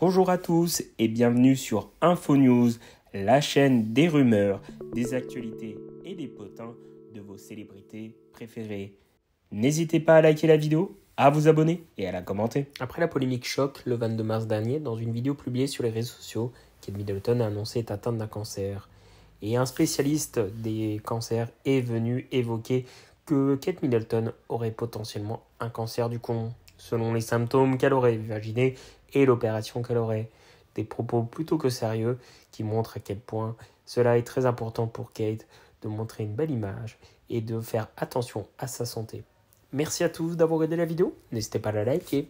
Bonjour à tous et bienvenue sur InfoNews, la chaîne des rumeurs, des actualités et des potins de vos célébrités préférées. N'hésitez pas à liker la vidéo, à vous abonner et à la commenter. Après la polémique choc le 22 mars dernier, dans une vidéo publiée sur les réseaux sociaux, Kate Middleton a annoncé être atteinte d'un cancer. Et un spécialiste des cancers est venu évoquer que Kate Middleton aurait potentiellement un cancer du côlon selon les symptômes qu'elle aurait imaginés et l'opération qu'elle aurait. Des propos plutôt que sérieux qui montrent à quel point cela est très important pour Kate de montrer une belle image et de faire attention à sa santé. Merci à tous d'avoir regardé la vidéo. N'hésitez pas à la liker.